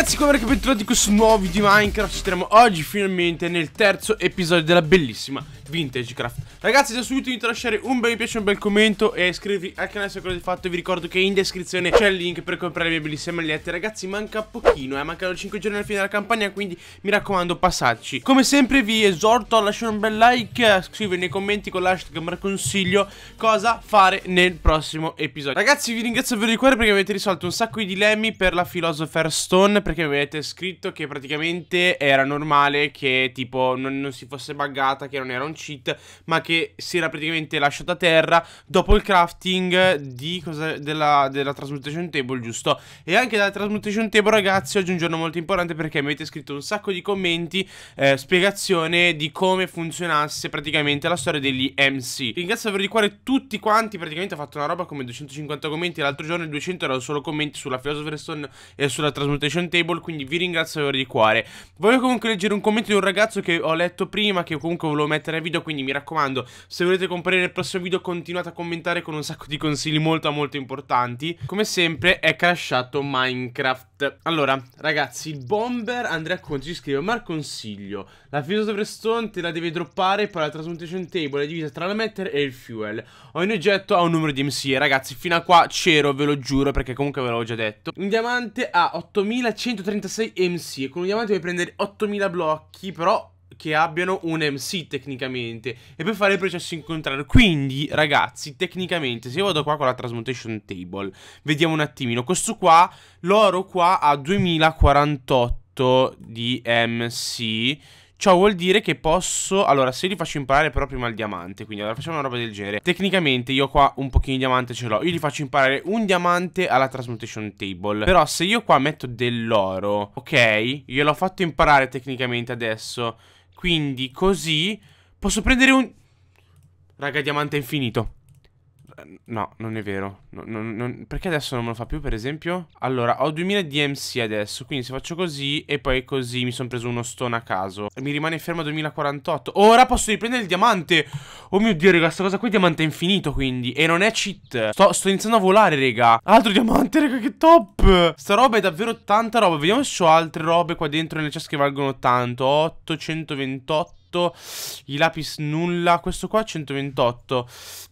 ragazzi, come avete bentornati in questo nuovo video di Minecraft Ci troviamo oggi finalmente nel terzo episodio della bellissima Vintagecraft Ragazzi se subito vi invito a lasciare un bel mi piace, un bel commento E iscrivervi al canale se ancora di fatto Vi ricordo che in descrizione c'è il link per comprare le mie bellissime magliette Ragazzi manca pochino, eh, mancano 5 giorni alla fine della campagna Quindi mi raccomando passarci Come sempre vi esorto a lasciare un bel like A scrivere nei commenti con l'hashtag Mi consiglio cosa fare nel prossimo episodio Ragazzi vi ringrazio davvero di cuore perché avete risolto un sacco di dilemmi Per la Philosopher Stone Perché mi avete scritto che praticamente era normale che tipo non, non si fosse buggata Che non era un cheat, ma che si era praticamente lasciata a terra dopo il crafting di, cosa, della, della transmutation table, giusto? E anche dalla transmutation table, ragazzi, oggi è un giorno molto importante perché mi avete scritto un sacco di commenti, eh, spiegazione di come funzionasse praticamente la storia degli MC. Ringrazio davvero di cuore tutti quanti, praticamente ho fatto una roba come 250 commenti, l'altro giorno il 200 erano solo commenti sulla Philosopher's Stone e sulla transmutation table, quindi vi ringrazio davvero di cuore. Voglio comunque leggere un commento di un ragazzo che ho letto prima, che comunque volevo mettere a video video, quindi mi raccomando, se volete comparire nel prossimo video continuate a commentare con un sacco di consigli molto molto importanti. Come sempre è crashato Minecraft. Allora, ragazzi, il bomber Andrea Conti ci scrive, ma consiglio, la Philosopher Stone te la devi droppare, poi la Transmutation Table è divisa tra la Matter e il Fuel. Ogni oggetto ha un numero di MCE, ragazzi, fino a qua c'ero, ve lo giuro, perché comunque ve l'avevo già detto. Un diamante ha 8136 MC e con un diamante puoi prendere 8000 blocchi, però che abbiano un MC tecnicamente e per fare il processo in Quindi, ragazzi, tecnicamente, se io vado qua con la transmutation table, vediamo un attimino. Questo qua, l'oro qua ha 2048 di MC. Ciò vuol dire che posso... Allora, se li faccio imparare però prima il diamante, quindi allora facciamo una roba del genere. Tecnicamente io qua un pochino di diamante ce l'ho. Io gli faccio imparare un diamante alla transmutation table. Però se io qua metto dell'oro, ok? Gliel'ho fatto imparare tecnicamente adesso quindi così posso prendere un... Raga, diamante infinito. Eh, no, non è vero. No, non, non... Perché adesso non me lo fa più, per esempio? Allora, ho 2000 DMC adesso, quindi se faccio così e poi così mi sono preso uno stone a caso. Mi rimane fermo 2048. Ora posso riprendere il diamante. Oh mio Dio, raga, questa cosa qui è diamante infinito, quindi. E non è cheat. Sto, sto iniziando a volare, raga. Altro diamante, raga, che top. Sta roba è davvero tanta roba. Vediamo se ho altre robe qua dentro nelle ceste che valgono tanto. 828. 128 I lapis nulla Questo qua 128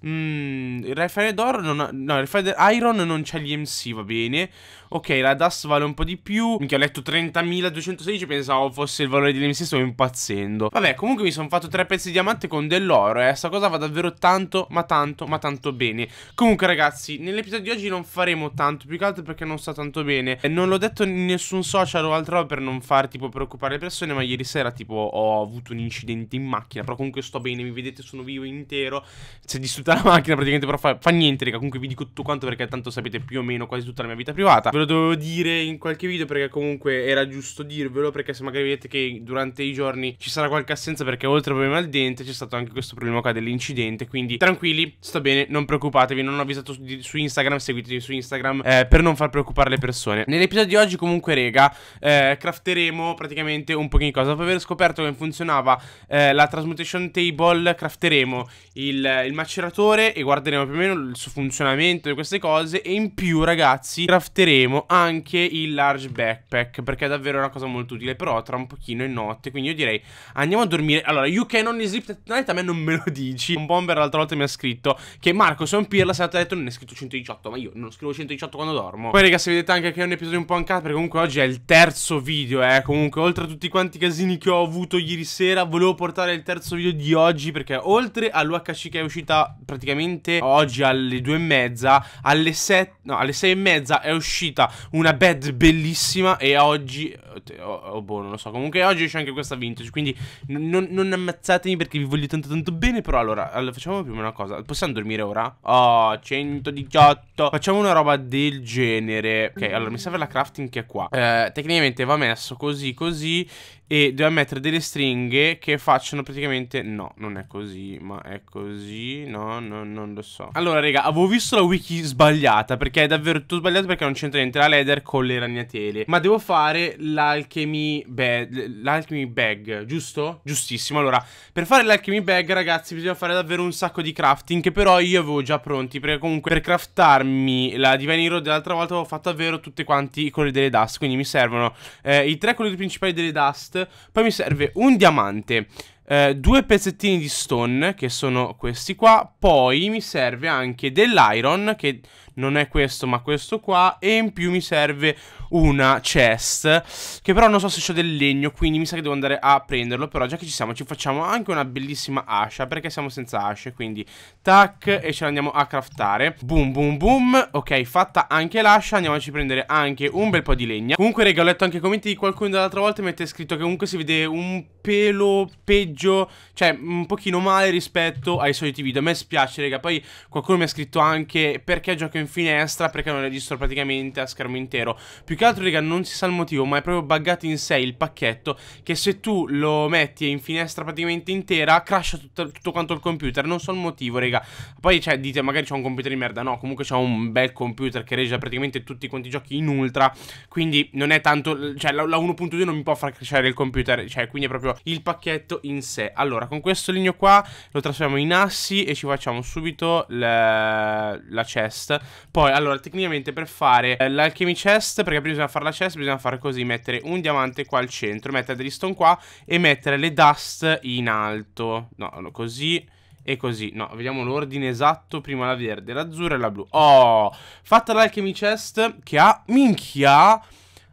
mm, Il refined ore non ha, No il refined iron non c'ha gli MC va bene Ok, la DAS vale un po' di più. Minchia, ho letto 30.216. Pensavo fosse il valore di lei stavo impazzendo. Vabbè, comunque mi sono fatto tre pezzi di diamante con dell'oro. Eh. Sta cosa va davvero tanto, ma tanto, ma tanto bene. Comunque, ragazzi, nell'episodio di oggi non faremo tanto. Più che altro perché non sta tanto bene. Eh, non l'ho detto in nessun social o altro per non far tipo preoccupare le persone. Ma ieri sera, tipo, ho avuto un incidente in macchina. Però comunque sto bene, mi vedete, sono vivo intero. Si è distrutta la macchina praticamente, però fa, fa niente, raga. Comunque vi dico tutto quanto perché tanto sapete più o meno quasi tutta la mia vita privata ve lo dovevo dire in qualche video perché comunque era giusto dirvelo perché se magari vedete che durante i giorni ci sarà qualche assenza perché oltre al problema al dente c'è stato anche questo problema qua dell'incidente quindi tranquilli sto bene non preoccupatevi non ho avvisato su, su Instagram seguitemi su Instagram eh, per non far preoccupare le persone nell'episodio di oggi comunque rega eh, crafteremo praticamente un pochino di cose dopo aver scoperto come funzionava eh, la transmutation table crafteremo il, il maceratore e guarderemo più o meno il suo funzionamento e queste cose e in più ragazzi crafteremo aggiungeremo anche il large backpack perché è davvero una cosa molto utile però tra un pochino è notte quindi io direi andiamo a dormire allora you non sleep tonight a me non me lo dici un bomber l'altra volta mi ha scritto che Marco sono Pirla se ha detto non è scritto 118 ma io non scrivo 118 quando dormo poi raga se vedete anche che è un episodio un po' ancato perché comunque oggi è il terzo video eh comunque oltre a tutti quanti i casini che ho avuto ieri sera volevo portare il terzo video di oggi perché oltre all'UHC che è uscita praticamente oggi alle due e mezza alle sette no alle sei e mezza è uscita uscita una bad bellissima e oggi o, o, boh, non lo so. Comunque oggi c'è anche questa vintage, quindi non, non, ammazzatemi perché vi voglio tanto tanto bene. Però allora, allora, facciamo prima una cosa. Possiamo dormire ora? Oh, 118. Facciamo una roba del genere. Ok, mm-hmm. allora mi serve la crafting che è qua. Eh, tecnicamente va messo così, così. E devo mettere delle stringhe che facciano praticamente... No, non è così, ma è così. No, no non lo so. Allora, raga, avevo visto la wiki sbagliata, perché è davvero tutto sbagliato perché non c'entra niente la leather con le ragnatele. Ma devo fare la l'alchemy bag, l'alchemy bag, giusto? Giustissimo, allora, per fare l'alchemy bag, ragazzi, bisogna fare davvero un sacco di crafting, che però io avevo già pronti, perché comunque per craftarmi la Divine Road dell'altra volta avevo fatto davvero tutti quanti i colori delle dust, quindi mi servono eh, i tre colori principali delle dust, poi mi serve un diamante, eh, due pezzettini di stone, che sono questi qua, poi mi serve anche dell'iron, che non è questo ma questo qua e in più mi serve una chest che però non so se c'è del legno quindi mi sa che devo andare a prenderlo però già che ci siamo ci facciamo anche una bellissima ascia perché siamo senza asce quindi tac e ce l'andiamo a craftare boom boom boom ok fatta anche l'ascia andiamoci a prendere anche un bel po' di legna comunque raga ho letto anche i commenti di qualcuno dall'altra volta e mi avete scritto che comunque si vede un pelo peggio cioè un pochino male rispetto ai soliti video a me spiace raga poi qualcuno mi ha scritto anche perché gioco in finestra perché non registro praticamente a schermo intero. Più che altro, raga, non si sa il motivo, ma è proprio buggato in sé il pacchetto che se tu lo metti in finestra praticamente intera, crasha tutto, tutto quanto il computer. Non so il motivo, raga. Poi, cioè, dite, magari c'è un computer di merda. No, comunque c'è un bel computer che registra praticamente tutti quanti i giochi in ultra. Quindi non è tanto... Cioè, la, la 1.2 non mi può far crescere il computer. Cioè, quindi è proprio il pacchetto in sé. Allora, con questo legno qua lo trasferiamo in assi e ci facciamo subito la, la chest poi, allora, tecnicamente per fare eh, l'alchemy chest, perché prima bisogna fare la chest, bisogna fare così, mettere un diamante qua al centro, mettere drillstone qua e mettere le dust in alto. No, così... E così, no, vediamo l'ordine esatto Prima la verde, l'azzurra e la blu Oh, fatta l'alchemy chest Che ha, minchia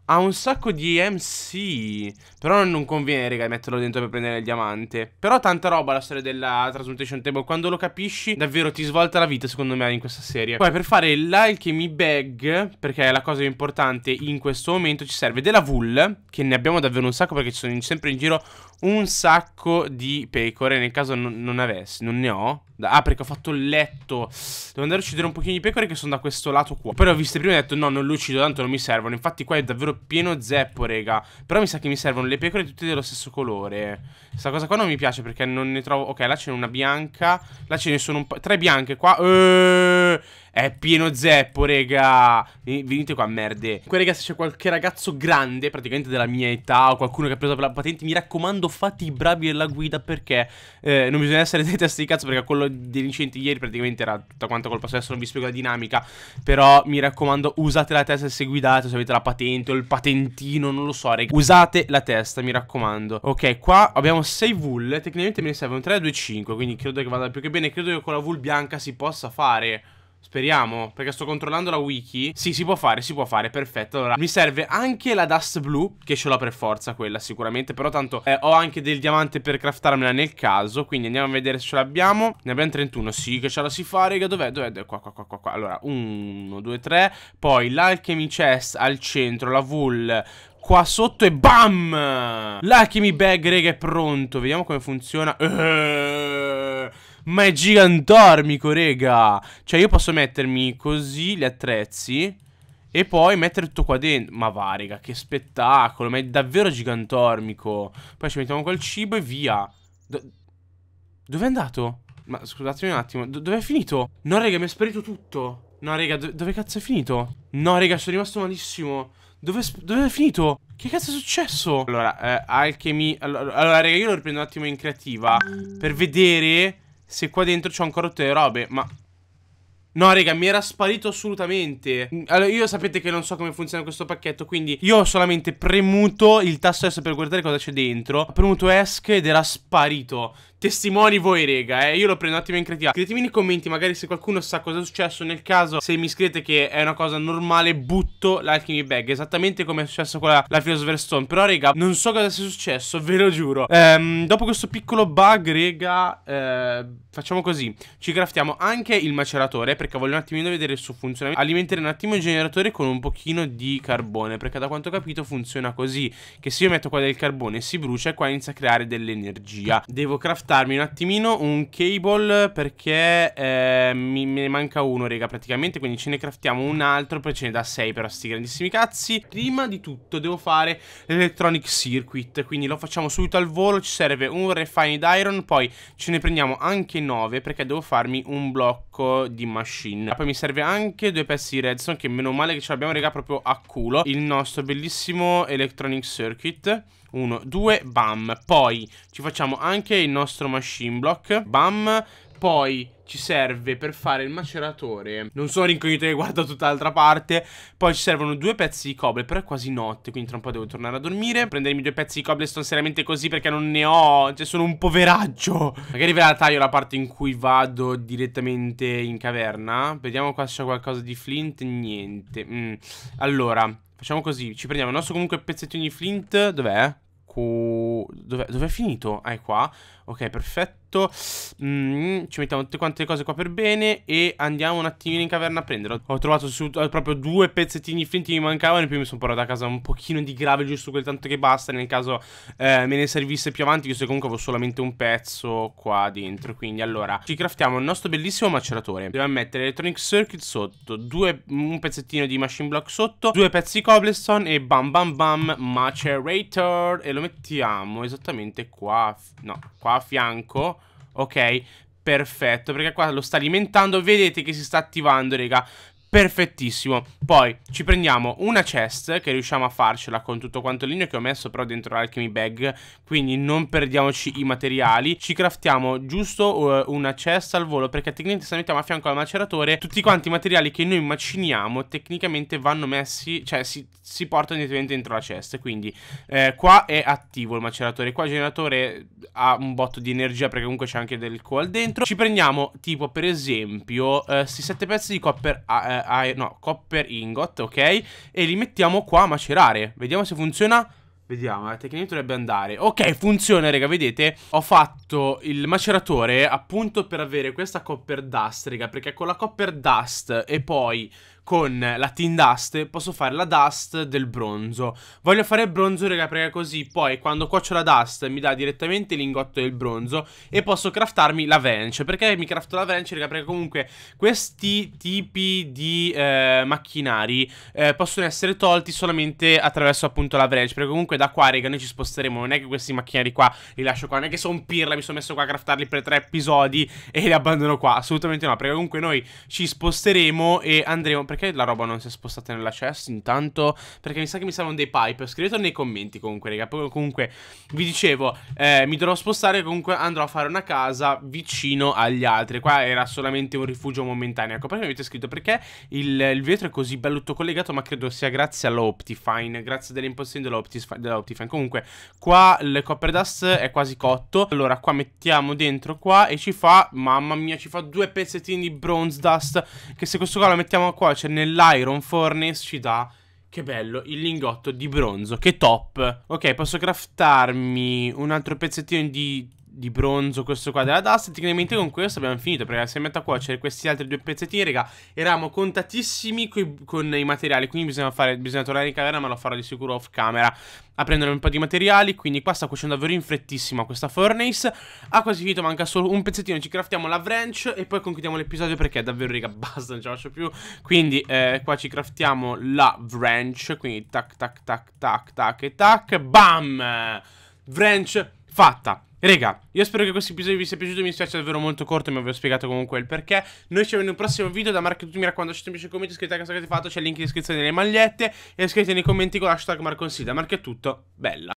ha un sacco di MC. Però non conviene, raga, metterlo dentro per prendere il diamante. Però tanta roba la storia della Transmutation Table. Quando lo capisci, davvero ti svolta la vita, secondo me, in questa serie. Poi, per fare l'Alchemy Bag, perché è la cosa più importante in questo momento, ci serve della wool. che ne abbiamo davvero un sacco perché ci sono sempre in giro un sacco di pecore. Nel caso non, non avessi, non ne ho. Ah, perché ho fatto il letto. Devo andare a uccidere un pochino di pecore che sono da questo lato qua. Però ho visto prima e ho detto no, non lo uccido, tanto non mi servono. Infatti qua è davvero pieno zeppo, raga. Però mi sa che mi servono le pecore tutte dello stesso colore. Questa cosa qua non mi piace perché non ne trovo... Ok, là ce n'è una bianca. Là ce ne sono un po'... Tre bianche qua. Eeeh... È pieno zeppo, raga. Venite qua, merde. Comunque, raga, se c'è qualche ragazzo grande, praticamente della mia età, o qualcuno che ha preso la patente, mi raccomando, fate i bravi della guida perché eh, non bisogna essere dei testi di cazzo. Perché quello dell'incidente ieri praticamente era tutta quanta colpa sua. Adesso non vi spiego la dinamica. Però mi raccomando, usate la testa se guidate, se avete la patente o il patentino, non lo so, raga. Usate la testa, mi raccomando. Ok, qua abbiamo 6 vull. Tecnicamente me ne servono 3, 2, 5. Quindi credo che vada più che bene. Credo che con la vull bianca si possa fare. Speriamo, perché sto controllando la wiki. Sì, si può fare, si può fare, perfetto. Allora, mi serve anche la dust blu, che ce l'ho per forza quella sicuramente, però tanto eh, ho anche del diamante per craftarmela nel caso, quindi andiamo a vedere se ce l'abbiamo. Ne abbiamo 31, sì, che ce la si fa, raga, dov'è? Dov'è? Dov qua, qua, qua, qua, qua. Allora, 1, 2, 3, poi l'alchemy chest al centro, la wool qua sotto e BAM! L'alchemy bag, raga, è pronto. Vediamo come funziona. Eeeh... Ma è gigantormico, rega. Cioè, io posso mettermi così gli attrezzi. E poi mettere tutto qua dentro. Ma va, rega, che spettacolo. Ma è davvero gigantormico. Poi ci mettiamo quel cibo e via. Do Dove è andato? Ma scusatemi un attimo. Do Dove è finito? No, rega, mi è sparito tutto. No, rega, do dove cazzo è finito? No, rega, sono rimasto malissimo. Dove, dove è finito? Che cazzo è successo? Allora, eh, alchemy... Allora, allora, raga, io lo riprendo un attimo in creativa. Per vedere se qua dentro c'ho ancora tutte le robe, ma... No, raga, mi era sparito assolutamente. Allora, io sapete che non so come funziona questo pacchetto, quindi io ho solamente premuto il tasto S per guardare cosa c'è dentro. Ho premuto ESC ed era sparito testimoni voi, rega, eh. Io lo prendo un attimo in creatività. Scrivetemi nei commenti, magari se qualcuno sa cosa è successo nel caso, se mi scrivete che è una cosa normale, butto l'alchemy bag, esattamente come è successo con la, la Philosopher Stone. Però, rega, non so cosa sia successo, ve lo giuro. Ehm, dopo questo piccolo bug, rega, eh, facciamo così. Ci craftiamo anche il maceratore, perché voglio un attimino vedere il suo funzionamento. Alimentare un attimo il generatore con un pochino di carbone, perché da quanto ho capito funziona così, che se io metto qua del carbone si brucia e qua inizia a creare dell'energia. Devo craftare spostarmi un attimino un cable perché eh, mi, me ne manca uno, rega, praticamente. Quindi ce ne craftiamo un altro, poi ce ne da 6 però sti grandissimi cazzi. Prima di tutto devo fare l'electronic circuit, quindi lo facciamo subito al volo. Ci serve un refined iron, poi ce ne prendiamo anche 9 perché devo farmi un blocco di machine. Poi mi serve anche due pezzi di redstone che meno male che ce l'abbiamo, rega, proprio a culo. Il nostro bellissimo electronic circuit. 1, 2, bam Poi ci facciamo anche il nostro machine block Bam poi ci serve per fare il maceratore. Non sono rincognito che guardo tutt'altra parte. Poi ci servono due pezzi di coble, però è quasi notte, quindi tra un po' devo tornare a dormire. Prendermi due pezzi di coble seriamente così perché non ne ho, cioè sono un poveraggio. Magari ve la taglio la parte in cui vado direttamente in caverna. Vediamo qua se c'è qualcosa di flint, niente. Mm. Allora, facciamo così, ci prendiamo il nostro comunque pezzettino di flint, dov'è? Dov'è, dov'è finito? Ah, è qua. Ok, perfetto. Mm, ci mettiamo tutte quante le cose qua per bene e andiamo un attimino in caverna a prenderlo. Ho trovato su, eh, proprio due pezzettini di flint che mi mancavano e poi mi sono portato a casa un pochino di grave giusto quel tanto che basta nel caso eh, me ne servisse più avanti visto che comunque avevo solamente un pezzo qua dentro. Quindi allora ci craftiamo il nostro bellissimo maceratore. Dobbiamo mettere electronic circuit sotto, due, un pezzettino di machine block sotto, due pezzi di cobblestone e bam bam bam macerator e lo mettiamo esattamente qua. No, qua a fianco Ok, perfetto Perché qua lo sta alimentando Vedete che si sta attivando, raga perfettissimo. Poi ci prendiamo una chest che riusciamo a farcela con tutto quanto l'igno che ho messo però dentro l'alchemy bag, quindi non perdiamoci i materiali. Ci craftiamo giusto uh, una chest al volo perché tecnicamente se mettiamo a fianco al maceratore tutti quanti i materiali che noi maciniamo tecnicamente vanno messi, cioè si, si portano direttamente dentro la chest, quindi eh, qua è attivo il maceratore, qua il generatore ha un botto di energia perché comunque c'è anche del coal dentro. Ci prendiamo tipo per esempio questi uh, 7 pezzi di copper uh, eh, no, copper ingot, ok? E li mettiamo qua a macerare. Vediamo se funziona. Vediamo, la tecnica dovrebbe andare Ok, funziona, raga, vedete? Ho fatto il maceratore appunto per avere questa copper dust, raga Perché con la copper dust e poi con la tin dust posso fare la dust del bronzo. Voglio fare il bronzo, raga, perché così poi quando cuocio la dust mi dà direttamente il lingotto del bronzo e posso craftarmi la venge. Perché mi crafto la venge, raga? Perché comunque questi tipi di eh, macchinari eh, possono essere tolti solamente attraverso appunto la venge. Perché comunque da qua, raga, noi ci sposteremo. Non è che questi macchinari qua li lascio qua, non è che sono pirla, mi sono messo qua a craftarli per tre episodi e li abbandono qua. Assolutamente no, perché comunque noi ci sposteremo e andremo perché la roba non si è spostata nella chest intanto? Perché mi sa che mi servono dei pipe. Scrivetelo nei commenti comunque, raga. comunque, vi dicevo, eh, mi dovrò spostare. Comunque andrò a fare una casa vicino agli altri. Qua era solamente un rifugio momentaneo. Ecco, perché mi avete scritto? Perché il, il vetro è così bello tutto collegato, ma credo sia grazie all'Optifine. Grazie delle impostazioni dell'Optifine. Dell comunque, qua il Copper Dust è quasi cotto. Allora, qua mettiamo dentro qua e ci fa, mamma mia, ci fa due pezzettini di Bronze Dust. Che se questo qua lo mettiamo qua, ci cioè, invece nell'Iron Furnace ci dà che bello, il lingotto di bronzo, che top. Ok, posso craftarmi un altro pezzettino di di bronzo questo qua della Dust. Tecnicamente con questo abbiamo finito perché se metto a cuocere questi altri due pezzettini, raga, eravamo contatissimi coi, con i materiali. Quindi bisogna, fare, bisogna tornare in caverna, ma lo farò di sicuro off camera a prendere un po' di materiali. Quindi qua sta cuocendo davvero in frettissima questa furnace. Ha ah, quasi finito, manca solo un pezzettino. Ci craftiamo la wrench e poi concludiamo l'episodio perché davvero, raga, basta, non ce la faccio più. Quindi eh, qua ci craftiamo la wrench. Quindi tac, tac, tac, tac, tac e tac. Bam! Wrench fatta. Raga, io spero che questo episodio vi sia piaciuto, mi dispiace davvero molto corto, ma vi ho spiegato comunque il perché. Noi ci vediamo in un prossimo video, da Marco tutti mi raccomando, lasciate un piacere commenti, iscrivetevi a cosa avete fatto, c'è il link in descrizione delle magliette, e scrivete nei commenti con l'hashtag Marconsi. Da Marco è tutto, bella!